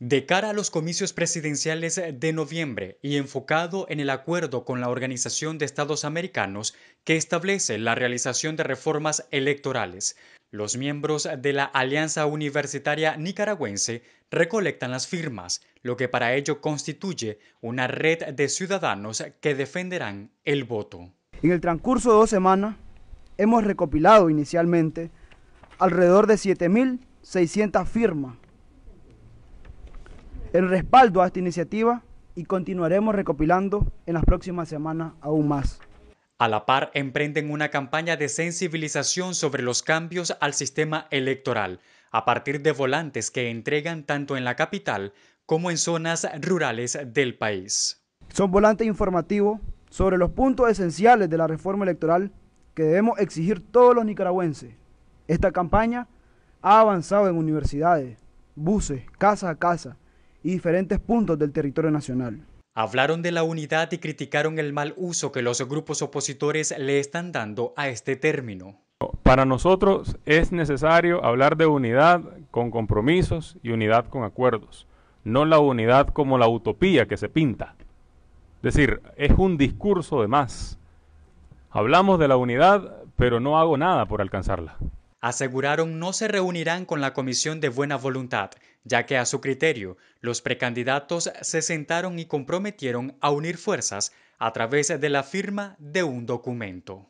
De cara a los comicios presidenciales de noviembre y enfocado en el acuerdo con la Organización de Estados Americanos que establece la realización de reformas electorales, los miembros de la Alianza Universitaria Nicaragüense recolectan las firmas, lo que para ello constituye una red de ciudadanos que defenderán el voto. En el transcurso de dos semanas hemos recopilado inicialmente alrededor de 7.600 firmas el respaldo a esta iniciativa y continuaremos recopilando en las próximas semanas aún más. A la par, emprenden una campaña de sensibilización sobre los cambios al sistema electoral, a partir de volantes que entregan tanto en la capital como en zonas rurales del país. Son volantes informativos sobre los puntos esenciales de la reforma electoral que debemos exigir todos los nicaragüenses. Esta campaña ha avanzado en universidades, buses, casa a casa, y diferentes puntos del territorio nacional. Hablaron de la unidad y criticaron el mal uso que los grupos opositores le están dando a este término. Para nosotros es necesario hablar de unidad con compromisos y unidad con acuerdos, no la unidad como la utopía que se pinta. Es decir, es un discurso de más. Hablamos de la unidad, pero no hago nada por alcanzarla aseguraron no se reunirán con la Comisión de Buena Voluntad, ya que a su criterio los precandidatos se sentaron y comprometieron a unir fuerzas a través de la firma de un documento.